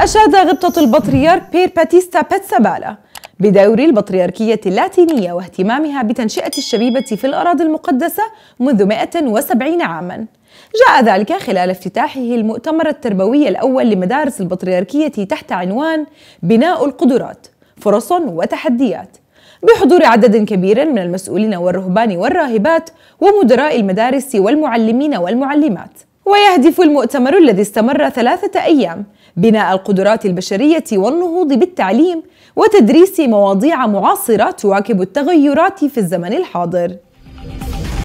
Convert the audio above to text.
أشاد غبطة البطريرك بير باتيستا باتسابالا بدور البطريركية اللاتينية واهتمامها بتنشئة الشبيبة في الأراضي المقدسة منذ 170 عاماً جاء ذلك خلال افتتاحه المؤتمر التربوي الأول لمدارس البطريركية تحت عنوان بناء القدرات فرص وتحديات بحضور عدد كبير من المسؤولين والرهبان والراهبات ومدراء المدارس والمعلمين والمعلمات ويهدف المؤتمر الذي استمر ثلاثة أيام بناء القدرات البشرية والنهوض بالتعليم وتدريس مواضيع معاصرة تواكب التغيرات في الزمن الحاضر